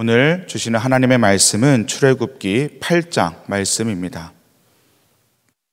오늘 주시는 하나님의 말씀은 출애굽기 8장 말씀입니다.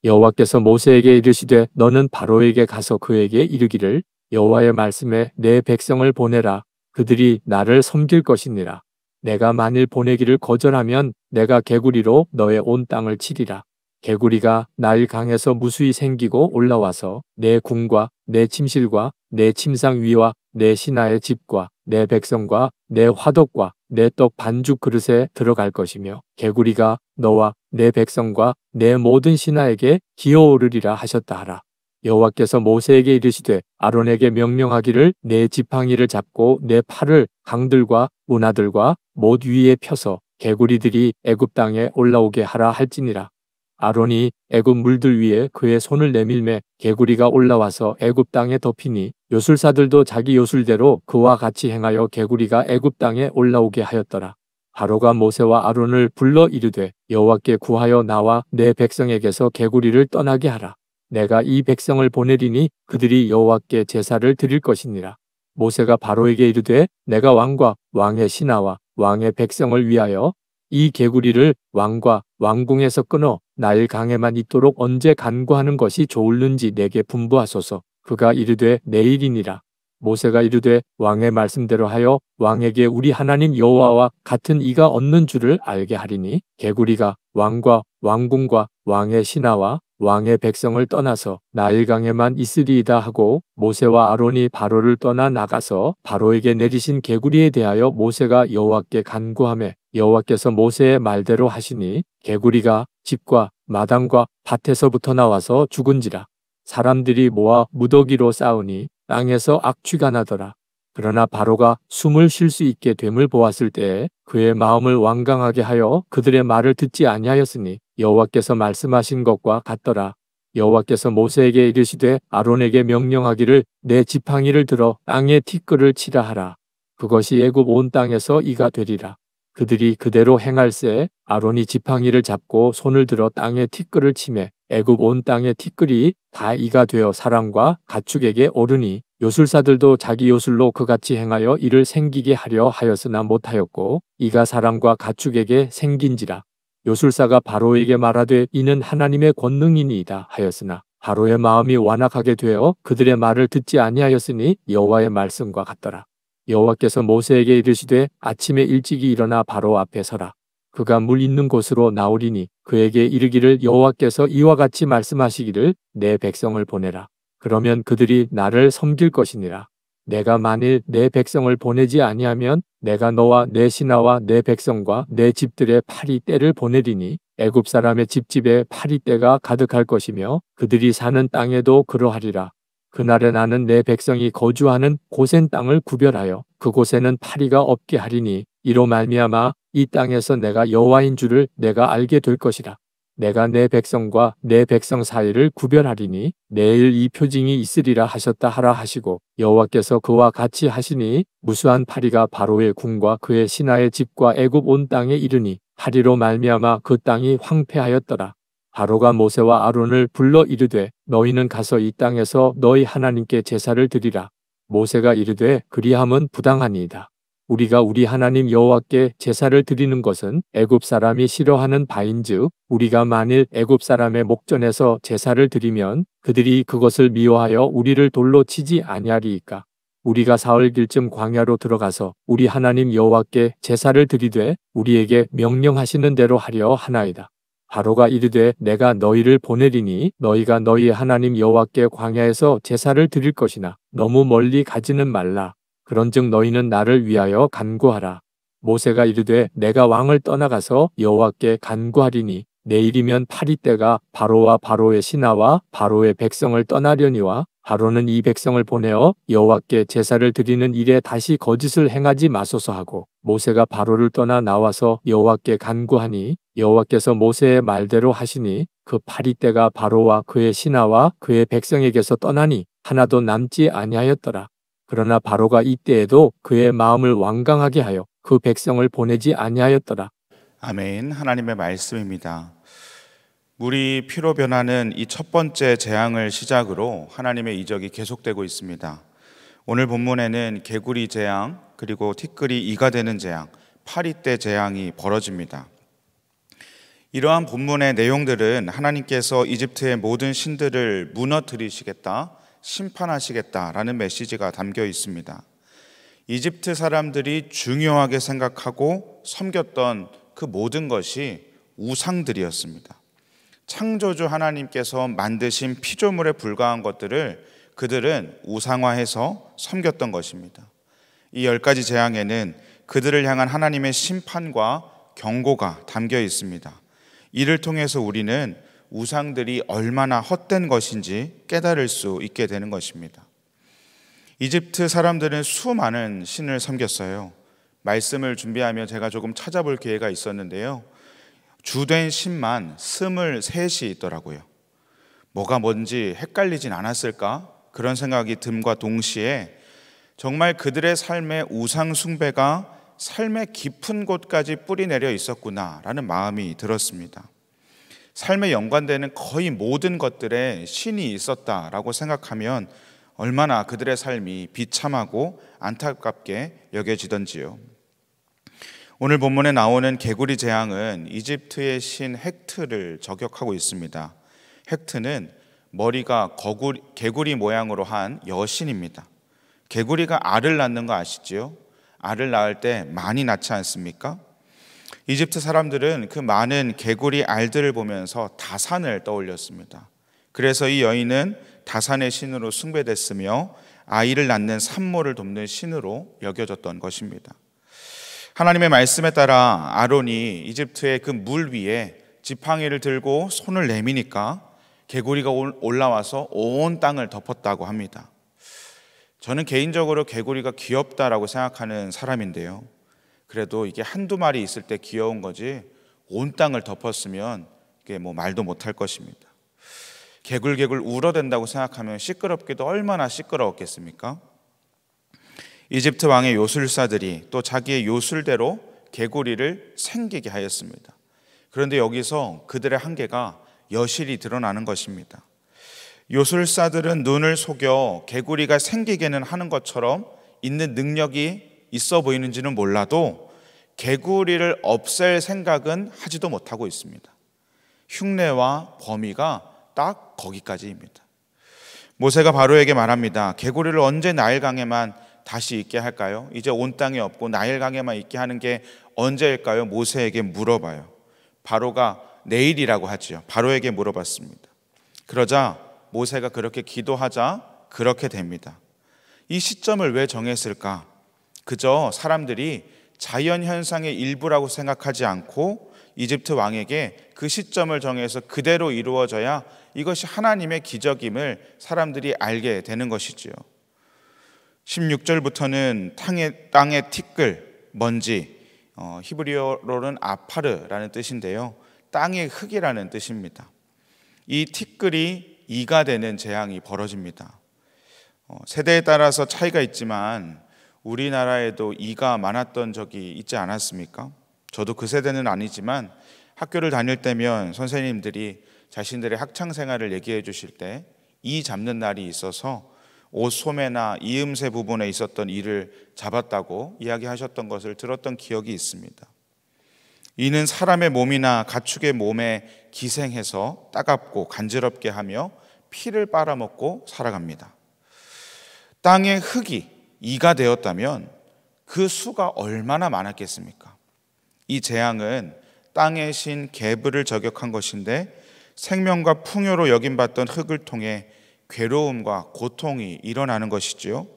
여호와께서 모세에게 이르시되 너는 바로에게 가서 그에게 이르기를 여호와의 말씀에 내 백성을 보내라 그들이 나를 섬길 것이니라 내가 만일 보내기를 거절하면 내가 개구리로 너의 온 땅을 치리라 개구리가 나 강에서 무수히 생기고 올라와서 내 궁과 내 침실과 내 침상 위와 내 신하의 집과 내 백성과 내 화덕과 내 떡 반죽 그릇에 들어갈 것이며 개구리가 너와 내 백성과 내 모든 신하에게 기어오르리라 하셨다 하라. 여호와께서 모세에게 이르시되 아론에게 명령하기를 내 지팡이를 잡고 내 팔을 강들과 문화들과 못 위에 펴서 개구리들이 애굽 땅에 올라오게 하라 할지니라. 아론이 애굽 물들 위에 그의 손을 내밀매 개구리가 올라와서 애굽 땅에 덮이니 요술사들도 자기 요술대로 그와 같이 행하여 개구리가 애굽 땅에 올라오게 하였더라. 바로가 모세와 아론을 불러 이르되 여호와께 구하여 나와 내 백성에게서 개구리를 떠나게 하라. 내가 이 백성을 보내리니 그들이 여호와께 제사를 드릴 것이니라. 모세가 바로에게 이르되 내가 왕과 왕의 신하와 왕의 백성을 위하여 이 개구리를 왕과 왕궁에서 끊어 날강에만 있도록 언제 간구하는 것이 좋을는지 내게 분부하소서. 그가 이르되 내일이니라. 모세가 이르되 왕의 말씀대로 하여 왕에게 우리 하나님 여호와와 같은 이가 얻는 줄을 알게 하리니 개구리가 왕과 왕궁과 왕의 신하와 왕의 백성을 떠나서 나일강에만 있으리이다 하고 모세와 아론이 바로를 떠나 나가서 바로에게 내리신 개구리에 대하여 모세가 여호와께 간구하며 여호와께서 모세의 말대로 하시니 개구리가 집과 마당과 밭에서부터 나와서 죽은지라 사람들이 모아 무더기로 싸우니 땅에서 악취가 나더라. 그러나 바로가 숨을 쉴 수 있게 됨을 보았을 때에 그의 마음을 완강하게 하여 그들의 말을 듣지 아니하였으니 여호와께서 말씀하신 것과 같더라. 여호와께서 모세에게 이르시되 아론에게 명령하기를 내 지팡이를 들어 땅에 티끌을 치라 하라. 그것이 애굽 온 땅에서 이가 되리라. 그들이 그대로 행할세 아론이 지팡이를 잡고 손을 들어 땅에 티끌을 치매 애굽 온 땅의 티끌이 다 이가 되어 사람과 가축에게 오르니 요술사들도 자기 요술로 그같이 행하여 이를 생기게 하려 하였으나 못하였고 이가 사람과 가축에게 생긴지라 요술사가 바로에게 말하되 이는 하나님의 권능이니이다 하였으나 바로의 마음이 완악하게 되어 그들의 말을 듣지 아니하였으니 여호와의 말씀과 같더라 여호와께서 모세에게 이르시되 아침에 일찍이 일어나 바로 앞에 서라. 그가 물 있는 곳으로 나오리니 그에게 이르기를 여호와께서 이와 같이 말씀하시기를 내 백성을 보내라. 그러면 그들이 나를 섬길 것이니라. 내가 만일 내 백성을 보내지 아니하면 내가 너와 내 신하와 내 백성과 내 집들의 파리 떼를 보내리니 애굽 사람의 집집에 파리 떼가 가득할 것이며 그들이 사는 땅에도 그러하리라. 그날에 나는 내 백성이 거주하는 고센 땅을 구별하여 그곳에는 파리가 없게 하리니 이로 말미암아 이 땅에서 내가 여호와인 줄을 내가 알게 될 것이라. 내가 내 백성과 내 백성 사이를 구별하리니 내일 이 표징이 있으리라 하셨다 하라 하시고 여호와께서 그와 같이 하시니 무수한 파리가 바로의 궁과 그의 신하의 집과 애굽 온 땅에 이르니 파리로 말미암아 그 땅이 황폐하였더라 바로가 모세와 아론을 불러 이르되 너희는 가서 이 땅에서 너희 하나님께 제사를 드리라. 모세가 이르되 그리함은 부당하니이다. 우리가 우리 하나님 여호와께 제사를 드리는 것은 애굽 사람이 싫어하는 바인즉 우리가 만일 애굽 사람의 목전에서 제사를 드리면 그들이 그것을 미워하여 우리를 돌로 치지 아니하리이까. 우리가 사흘 길쯤 광야로 들어가서 우리 하나님 여호와께 제사를 드리되 우리에게 명령하시는 대로 하려 하나이다. 바로가 이르되 내가 너희를 보내리니 너희가 너희 하나님 여호와께 광야에서 제사를 드릴 것이나 너무 멀리 가지는 말라. 그런즉 너희는 나를 위하여 간구하라. 모세가 이르되 내가 왕을 떠나가서 여호와께 간구하리니 내일이면 파리 때가 바로와 바로의 신하와 바로의 백성을 떠나려니와 하로는이 백성을 보내어 여호와께 제사를 드리는 일에 다시 거짓을 행하지 마소서 하고 모세가 바로를 떠나 나와서 여호와께 간구하니 여호와께서 모세의 말대로 하시니 그 파리떼가 바로와 그의 신하와 그의 백성에게서 떠나니 하나도 남지 아니하였더라. 그러나 바로가 이때에도 그의 마음을 완강하게 하여 그 백성을 보내지 아니하였더라. 아멘. 하나님의 말씀입니다. 물이 피로 변하는 이 첫 번째 재앙을 시작으로 하나님의 이적이 계속되고 있습니다. 오늘 본문에는 개구리 재앙, 그리고 티끌이 이가 되는 재앙, 파리떼 재앙이 벌어집니다. 이러한 본문의 내용들은 하나님께서 이집트의 모든 신들을 무너뜨리시겠다, 심판하시겠다라는 메시지가 담겨 있습니다. 이집트 사람들이 중요하게 생각하고 섬겼던 그 모든 것이 우상들이었습니다. 창조주 하나님께서 만드신 피조물에 불과한 것들을 그들은 우상화해서 섬겼던 것입니다. 이 열 가지 재앙에는 그들을 향한 하나님의 심판과 경고가 담겨 있습니다. 이를 통해서 우리는 우상들이 얼마나 헛된 것인지 깨달을 수 있게 되는 것입니다. 이집트 사람들은 수많은 신을 섬겼어요. 말씀을 준비하며 제가 조금 찾아볼 기회가 있었는데요. 주된 신만 2 3이 있더라고요. 뭐가 뭔지 헷갈리진 않았을까? 그런 생각이 듦과 동시에 정말 그들의 삶의 우상숭배가 삶의 깊은 곳까지 뿌리내려 있었구나라는 마음이 들었습니다. 삶에 연관되는 거의 모든 것들에 신이 있었다라고 생각하면 얼마나 그들의 삶이 비참하고 안타깝게 여겨지던지요. 오늘 본문에 나오는 개구리 재앙은 이집트의 신 헥트를 저격하고 있습니다. 헥트는 머리가 거구리, 개구리 모양으로 한 여신입니다. 개구리가 알을 낳는 거아시지 알을 낳을 때 많이 낳지 않습니까? 이집트 사람들은 그 많은 개구리 알들을 보면서 다산을 떠올렸습니다. 그래서 이 여인은 다산의 신으로 숭배됐으며 아이를 낳는 산모를 돕는 신으로 여겨졌던 것입니다. 하나님의 말씀에 따라 아론이 이집트의 그 물 위에 지팡이를 들고 손을 내미니까 개구리가 올라와서 온 땅을 덮었다고 합니다. 저는 개인적으로 개구리가 귀엽다라고 생각하는 사람인데요. 그래도 이게 한두 마리 있을 때 귀여운 거지 온 땅을 덮었으면 이게 뭐 말도 못할 것입니다. 개굴개굴 울어댄다고 생각하면 시끄럽기도 얼마나 시끄러웠겠습니까? 이집트 왕의 요술사들이 또 자기의 요술대로 개구리를 생기게 하였습니다. 그런데 여기서 그들의 한계가 여실히 드러나는 것입니다. 요술사들은 눈을 속여 개구리가 생기게는 하는 것처럼 있는 능력이 있어 보이는지는 몰라도 개구리를 없앨 생각은 하지도 못하고 있습니다. 흉내와 범위가 딱 거기까지입니다. 모세가 바로에게 말합니다. 개구리를 언제 나일강에만 다시 있게 할까요? 이제 온 땅에 없고 나일강에만 있게 하는 게 언제일까요? 모세에게 물어봐요. 바로가 내일이라고 하지요. 바로에게 물어봤습니다. 그러자 모세가 그렇게 기도하자 그렇게 됩니다. 이 시점을 왜 정했을까? 그저 사람들이 자연 현상의 일부라고 생각하지 않고 이집트 왕에게 그 시점을 정해서 그대로 이루어져야 이것이 하나님의 기적임을 사람들이 알게 되는 것이지요. 16절부터는 땅의, 땅의 티끌, 먼지, 어, 히브리어로는 아파르라는 뜻인데요. 땅의 흙이라는 뜻입니다. 이 티끌이 이가 되는 재앙이 벌어집니다. 어, 세대에 따라서 차이가 있지만 우리나라에도 이가 많았던 적이 있지 않았습니까? 저도 그 세대는 아니지만 학교를 다닐 때면 선생님들이 자신들의 학창 생활을 얘기해 주실 때 이 잡는 날이 있어서 옷 소매나 이음새 부분에 있었던 이를 잡았다고 이야기하셨던 것을 들었던 기억이 있습니다. 이는 사람의 몸이나 가축의 몸에 기생해서 따갑고 간지럽게 하며 피를 빨아먹고 살아갑니다. 땅의 흙이 이가 되었다면 그 수가 얼마나 많았겠습니까? 이 재앙은 땅의 신 개브를 저격한 것인데 생명과 풍요로 여김받던 흙을 통해 괴로움과 고통이 일어나는 것이지요.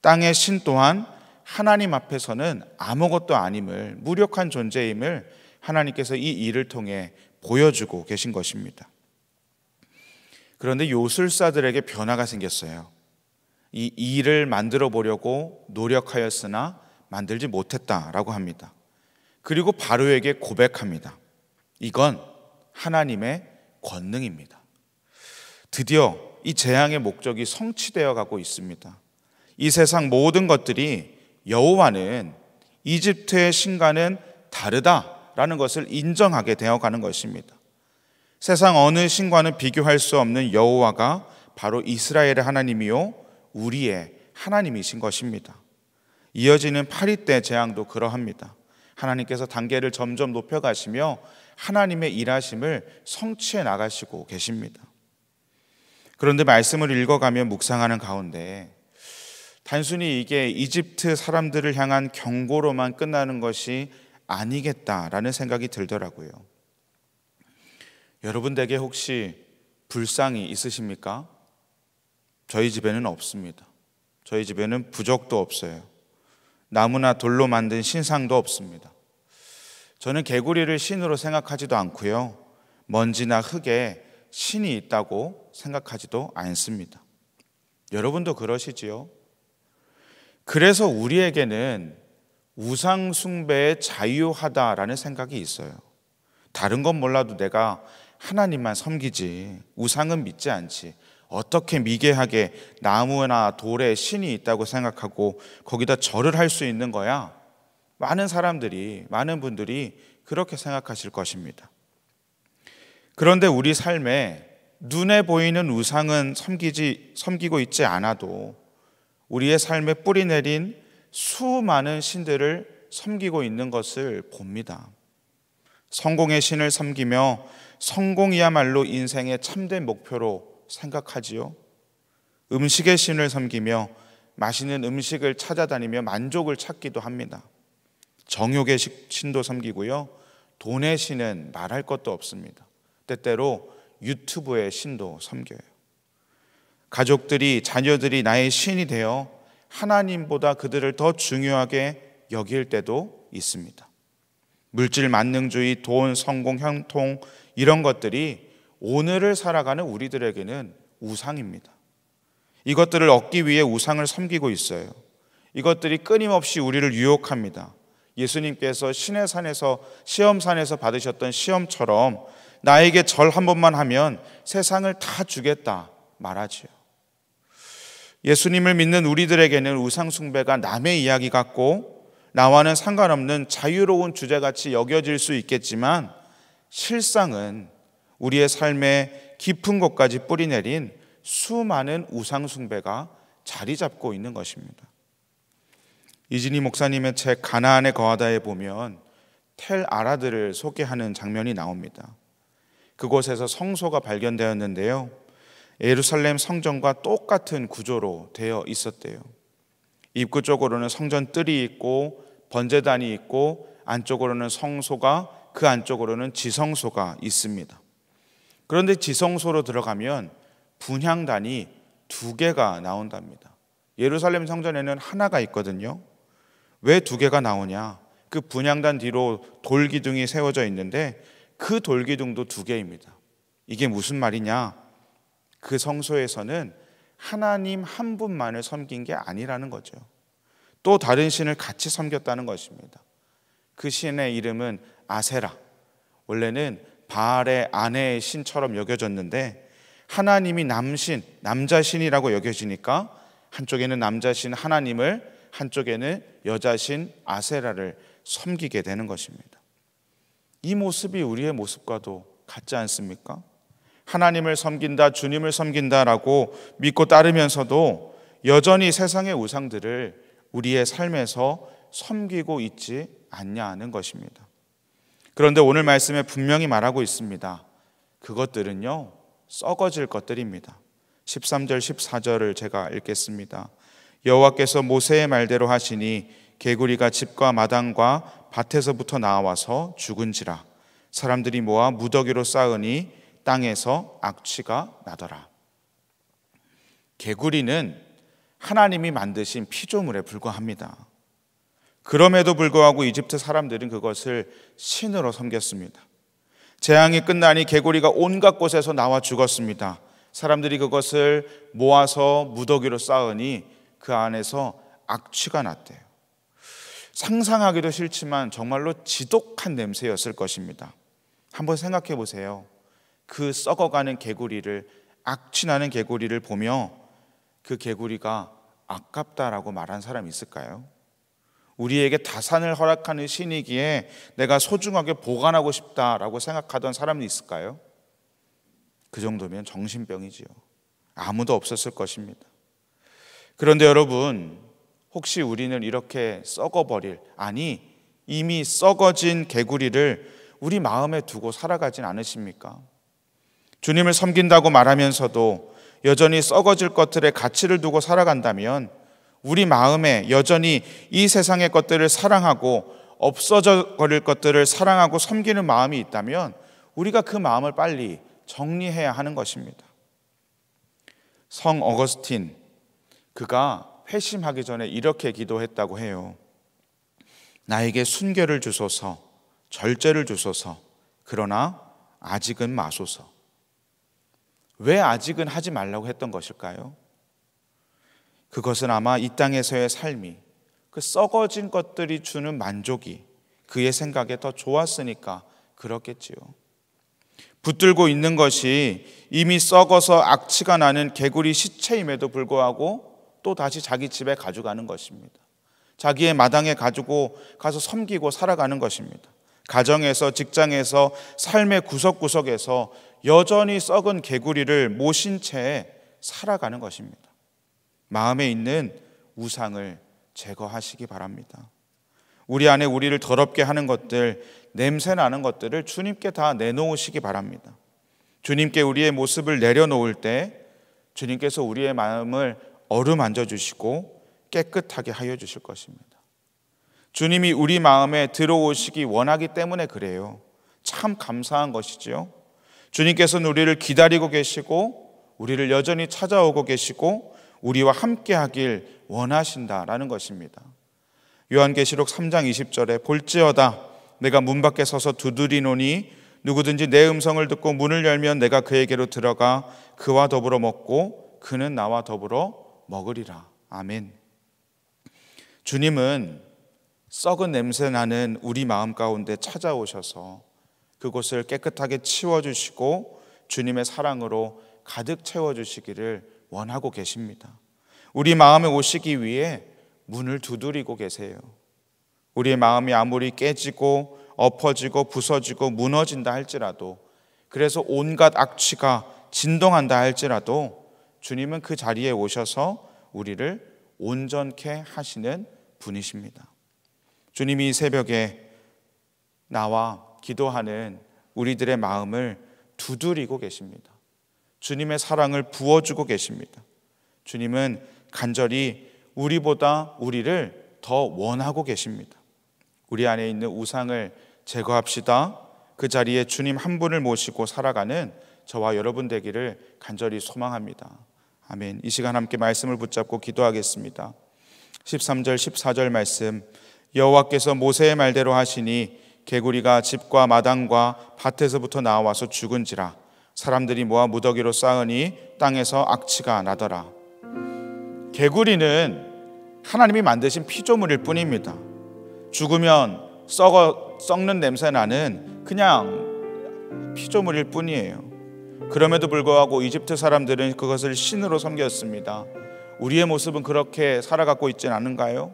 땅의 신 또한 하나님 앞에서는 아무것도 아님을 무력한 존재임을 하나님께서 이 일을 통해 보여주고 계신 것입니다. 그런데 요술사들에게 변화가 생겼어요. 이 일을 만들어 보려고 노력하였으나 만들지 못했다라고 합니다. 그리고 바로에게 고백합니다. 이건 하나님의 권능입니다. 드디어 이 재앙의 목적이 성취되어 가고 있습니다. 이 세상 모든 것들이 여호와는 이집트의 신과는 다르다라는 것을 인정하게 되어 가는 것입니다. 세상 어느 신과는 비교할 수 없는 여호와가 바로 이스라엘의 하나님이요 우리의 하나님이신 것입니다. 이어지는 8위 때 재앙도 그러합니다. 하나님께서 단계를 점점 높여 가시며 하나님의 일하심을 성취해 나가시고 계십니다. 그런데 말씀을 읽어가며 묵상하는 가운데 단순히 이게 이집트 사람들을 향한 경고로만 끝나는 것이 아니겠다라는 생각이 들더라고요. 여러분에게 혹시 불상이 있으십니까? 저희 집에는 없습니다. 저희 집에는 부적도 없어요. 나무나 돌로 만든 신상도 없습니다. 저는 개구리를 신으로 생각하지도 않고요. 먼지나 흙에 신이 있다고 생각하지도 않습니다. 여러분도 그러시지요? 그래서 우리에게는 우상숭배에 자유하다라는 생각이 있어요. 다른 건 몰라도 내가 하나님만 섬기지, 우상은 믿지 않지. 어떻게 미개하게 나무나 돌에 신이 있다고 생각하고 거기다 절을 할 수 있는 거야? 많은 사람들이, 많은 분들이 그렇게 생각하실 것입니다. 그런데 우리 삶에 눈에 보이는 우상은 섬기지, 섬기고 있지 않아도 우리의 삶에 뿌리 내린 수많은 신들을 섬기고 있는 것을 봅니다. 성공의 신을 섬기며 성공이야말로 인생의 참된 목표로 생각하지요. 음식의 신을 섬기며 맛있는 음식을 찾아다니며 만족을 찾기도 합니다. 정욕의 신도 섬기고요. 돈의 신은 말할 것도 없습니다. 때때로 유튜브의 신도 섬겨요. 가족들이, 자녀들이 나의 신이 되어 하나님보다 그들을 더 중요하게 여길 때도 있습니다. 물질 만능주의, 돈, 성공, 형통, 이런 것들이 오늘을 살아가는 우리들에게는 우상입니다. 이것들을 얻기 위해 우상을 섬기고 있어요. 이것들이 끊임없이 우리를 유혹합니다. 예수님께서 신의 산에서 시험산에서 받으셨던 시험처럼 나에게 절 한 번만 하면 세상을 다 주겠다 말하지요. 예수님을 믿는 우리들에게는 우상숭배가 남의 이야기 같고 나와는 상관없는 자유로운 주제같이 여겨질 수 있겠지만 실상은 우리의 삶의 깊은 곳까지 뿌리내린 수많은 우상숭배가 자리 잡고 있는 것입니다. 이진희 목사님의 책 가나안에 거하다에 보면 텔 아라드를 소개하는 장면이 나옵니다. 그곳에서 성소가 발견되었는데요. 예루살렘 성전과 똑같은 구조로 되어 있었대요. 입구 쪽으로는 성전 뜰이 있고 번제단이 있고 안쪽으로는 성소가 그 안쪽으로는 지성소가 있습니다. 그런데 지성소로 들어가면 분향단이 두 개가 나온답니다. 예루살렘 성전에는 하나가 있거든요. 왜 두 개가 나오냐? 그 분향단 뒤로 돌 기둥이 세워져 있는데 그 돌기둥도 두 개입니다. 이게 무슨 말이냐? 그 성소에서는 하나님 한 분만을 섬긴 게 아니라는 거죠. 또 다른 신을 같이 섬겼다는 것입니다. 그 신의 이름은 아세라. 원래는 바알의 아내의 신처럼 여겨졌는데 하나님이 남신, 남자신이라고 여겨지니까 한쪽에는 남자신 하나님을 한쪽에는 여자신 아세라를 섬기게 되는 것입니다. 이 모습이 우리의 모습과도 같지 않습니까? 하나님을 섬긴다, 주님을 섬긴다라고 믿고 따르면서도 여전히 세상의 우상들을 우리의 삶에서 섬기고 있지 않냐 하는 것입니다. 그런데 오늘 말씀에 분명히 말하고 있습니다. 그것들은요, 썩어질 것들입니다. 13절, 14절을 제가 읽겠습니다. 여호와께서 모세의 말대로 하시니 개구리가 집과 마당과 밭에서부터 나와서 죽은지라 사람들이 모아 무더기로 쌓으니 땅에서 악취가 나더라. 개구리는 하나님이 만드신 피조물에 불과합니다. 그럼에도 불구하고 이집트 사람들은 그것을 신으로 섬겼습니다. 재앙이 끝나니 개구리가 온갖 곳에서 나와 죽었습니다. 사람들이 그것을 모아서 무더기로 쌓으니 그 안에서 악취가 났대요. 상상하기도 싫지만 정말로 지독한 냄새였을 것입니다. 한번 생각해 보세요. 그 썩어가는 개구리를 악취나는 개구리를 보며 그 개구리가 아깝다라고 말한 사람이 있을까요? 우리에게 다산을 허락하는 신이기에 내가 소중하게 보관하고 싶다라고 생각하던 사람이 있을까요? 그 정도면 정신병이지요. 아무도 없었을 것입니다. 그런데 여러분, 혹시 우리는 이렇게 썩어버릴 아니 이미 썩어진 개구리를 우리 마음에 두고 살아가진 않으십니까? 주님을 섬긴다고 말하면서도 여전히 썩어질 것들의 가치를 두고 살아간다면 우리 마음에 여전히 이 세상의 것들을 사랑하고 없어져 버릴 것들을 사랑하고 섬기는 마음이 있다면 우리가 그 마음을 빨리 정리해야 하는 것입니다. 성 어거스틴 그가 회심하기 전에 이렇게 기도했다고 해요. 나에게 순결을 주소서, 절제를 주소서, 그러나 아직은 마소서. 왜 아직은 하지 말라고 했던 것일까요? 그것은 아마 이 땅에서의 삶이 그 썩어진 것들이 주는 만족이 그의 생각에 더 좋았으니까 그렇겠지요. 붙들고 있는 것이 이미 썩어서 악취가 나는 개구리 시체임에도 불구하고 또 다시 자기 집에 가져가는 것입니다. 자기의 마당에 가지고 가서 섬기고 살아가는 것입니다. 가정에서 직장에서 삶의 구석구석에서 여전히 썩은 개구리를 모신 채 살아가는 것입니다. 마음에 있는 우상을 제거하시기 바랍니다. 우리 안에 우리를 더럽게 하는 것들, 냄새 나는 것들을 주님께 다 내놓으시기 바랍니다. 주님께 우리의 모습을 내려놓을 때 주님께서 우리의 마음을 어루만져 주시고 깨끗하게 하여 주실 것입니다. 주님이 우리 마음에 들어오시기 원하기 때문에 그래요. 참 감사한 것이지요. 주님께서는 우리를 기다리고 계시고 우리를 여전히 찾아오고 계시고 우리와 함께 하길 원하신다라는 것입니다. 요한계시록 3장 20절에 볼지어다 내가 문 밖에 서서 두드리노니 누구든지 내 음성을 듣고 문을 열면 내가 그에게로 들어가 그와 더불어 먹고 그는 나와 더불어 먹으리라. 아멘. 주님은 썩은 냄새 나는 우리 마음 가운데 찾아오셔서 그곳을 깨끗하게 치워주시고 주님의 사랑으로 가득 채워주시기를 원하고 계십니다. 우리 마음에 오시기 위해 문을 두드리고 계세요. 우리의 마음이 아무리 깨지고 엎어지고 부서지고 무너진다 할지라도 그래서 온갖 악취가 진동한다 할지라도 주님은 그 자리에 오셔서 우리를 온전케 하시는 분이십니다. 주님이 새벽에 나와 기도하는 우리들의 마음을 두드리고 계십니다. 주님의 사랑을 부어주고 계십니다. 주님은 간절히 우리보다 우리를 더 원하고 계십니다. 우리 안에 있는 우상을 제거합시다. 그 자리에 주님 한 분을 모시고 살아가는 저와 여러분 되기를 간절히 소망합니다. 아멘. 이 시간 함께 말씀을 붙잡고 기도하겠습니다. 13절 14절 말씀 여호와께서 모세의 말대로 하시니 개구리가 집과 마당과 밭에서부터 나와서 죽은지라 사람들이 모아 무더기로 쌓으니 땅에서 악취가 나더라. 개구리는 하나님이 만드신 피조물일 뿐입니다. 죽으면 썩어 썩는 냄새 나는 그냥 피조물일 뿐이에요. 그럼에도 불구하고 이집트 사람들은 그것을 신으로 섬겼습니다. 우리의 모습은 그렇게 살아가고 있진 않은가요?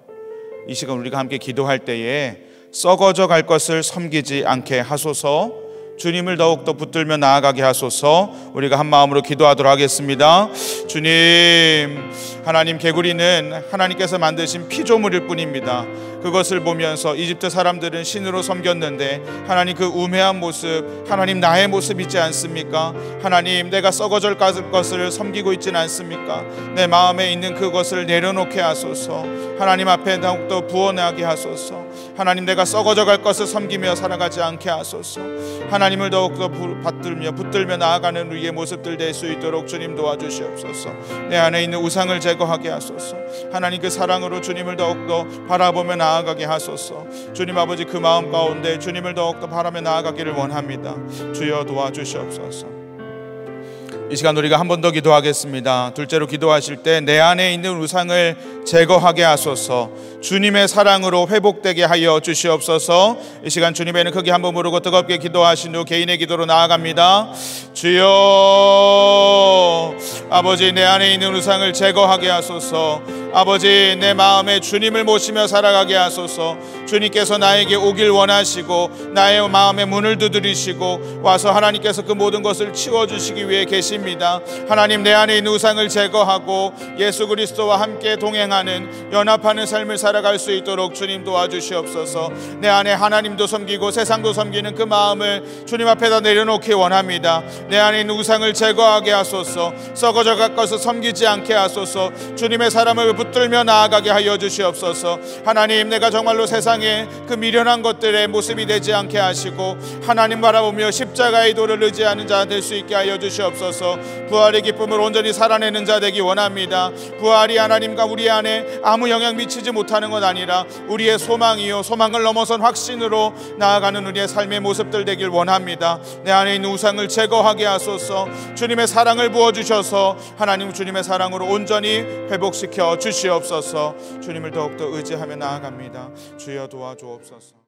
이 시간 우리가 함께 기도할 때에 썩어져 갈 것을 섬기지 않게 하소서 주님을 더욱더 붙들며 나아가게 하소서 우리가 한 마음으로 기도하도록 하겠습니다. 주님, 하나님 개구리는 하나님께서 만드신 피조물일 뿐입니다. 그것을 보면서 이집트 사람들은 신으로 섬겼는데 하나님 그 우매한 모습, 하나님 나의 모습 있지 않습니까? 하나님 내가 썩어질 것을 섬기고 있진 않습니까? 내 마음에 있는 그것을 내려놓게 하소서. 하나님 앞에 더욱더 부어나게 하소서. 하나님 내가 썩어져 갈 것을 섬기며 살아가지 않게 하소서. 하나님 하나님을 더욱더 받들며 붙들며 나아가는 우리의 모습들 될 수 있도록 주님 도와주시옵소서 내 안에 있는 우상을 제거하게 하소서 하나님 그 사랑으로 주님을 더욱더 바라보며 나아가게 하소서 주님 아버지 그 마음 가운데 주님을 더욱더 바라며 나아가기를 원합니다 주여 도와주시옵소서 이 시간 우리가 한 번 더 기도하겠습니다. 둘째로 기도하실 때 내 안에 있는 우상을 제거하게 하소서. 주님의 사랑으로 회복되게 하여 주시옵소서. 이 시간 주님에는 크게 한번 부르고 뜨겁게 기도하신 후 개인의 기도로 나아갑니다. 주여 아버지 내 안에 있는 우상을 제거하게 하소서. 아버지 내 마음에 주님을 모시며 살아가게 하소서. 주님께서 나에게 오길 원하시고 나의 마음의 문을 두드리시고 와서 하나님께서 그 모든 것을 치워 주시기 위해 계십니다. 것입니다. 하나님 내 안에 있는 우상을 제거하고 예수 그리스도와 함께 동행하는 연합하는 삶을 살아갈 수 있도록 주님 도와주시옵소서. 내 안에 하나님도 섬기고 세상도 섬기는 그 마음을 주님 앞에다 내려놓기 원합니다. 내 안에 있는 우상을 제거하게 하소서. 썩어져 깎아서 섬기지 않게 하소서. 주님의 사람을 붙들며 나아가게 하여 주시옵소서. 하나님 내가 정말로 세상에 그 미련한 것들의 모습이 되지 않게 하시고 하나님 바라보며 십자가의 도를 의지하는 자 될 수 있게 하여 주시옵소서. 부활의 기쁨을 온전히 살아내는 자 되기 원합니다. 부활이 하나님과 우리 안에 아무 영향 미치지 못하는 것 아니라 우리의 소망이요 소망을 넘어선 확신으로 나아가는 우리의 삶의 모습들 되길 원합니다. 내 안에 있는 우상을 제거하게 하소서. 주님의 사랑을 부어 주셔서 하나님 주님의 사랑으로 온전히 회복시켜 주시옵소서. 주님을 더욱더 의지하며 나아갑니다. 주여 도와주옵소서.